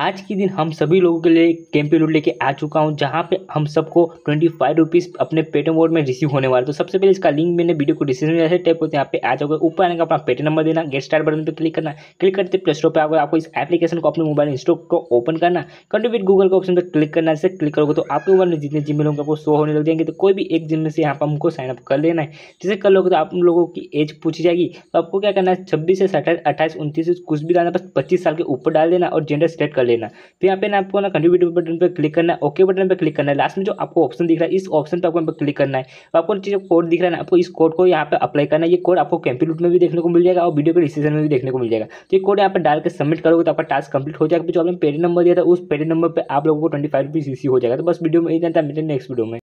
आज के दिन हम सभी लोगों के लिए कैंपेन रोड लेके आ चुका हूँ जहाँ पे हम सबको ट्वेंटी फाइव रुपीज़ अपने पेटम वोड में रिसीव होने वाला तो सबसे पहले इसका लिंक मैंने वीडियो को डिस्क्रिप्शन में ऐसे टैप होते हैं यहाँ पे आ जाओगे ऊपर आने का अपना पेटे नंबर देना गेट स्टार्ट बटन पर क्लिक करना क्लिक करते प्ले स्टोर पर आगे आपको इस एप्लीकेशन को अपने मोबाइल इंस्टॉल को ओपन करना कंटिन्यू गूगल का ऑप्शन पर क्लिक करना जैसे क्लिक करोगे तो आपके मोबाइल में जितने जिम्मे लोगों को शो होने लग जाएंगे तो कोई भी एक जिम्मे में से यहाँ पर हमको साइनअप कर लेना है जैसे कर लोगे तो आप लोगों की एज पूछी जाएगी तो आपको क्या करना है छब्बीस से सत्ताईस अट्ठाईस उनतीस कुछ भी डालना बस पच्चीस साल के ऊपर डाल देना और जेंडर सेलेक्ट कर लेना तो यहाँ पे ना आपको ना कंट्रीब्यूटिव बटन पर क्लिक करना है ओके बटन पर क्लिक करना है लास्ट में जो आपको ऑप्शन दिख रहा है इस ऑप्शन पर आपको यहाँ पर क्लिक करना है तो आपको जो कोड दिख रहा है ना आपको इस कोड को यहाँ पर अप्लाई करना है ये कोड आपको कंप्यूटर में भी देखने को मिल जाएगा और वीडियो के डिस्क्रिप्शन में भी देखने को मिल जाएगा तो ये कोड यहाँ पर डाल के सबमिट करोगे तो आपका टास्क कंप्लीट हो जाएगा जो आपने पेड नंबर दिया था उस पेड नंबर पर आप लोगों को ट्वेंटी फाइव हो जाएगा तो बस वीडियो में यही जानता है नेक्स्ट वीडियो में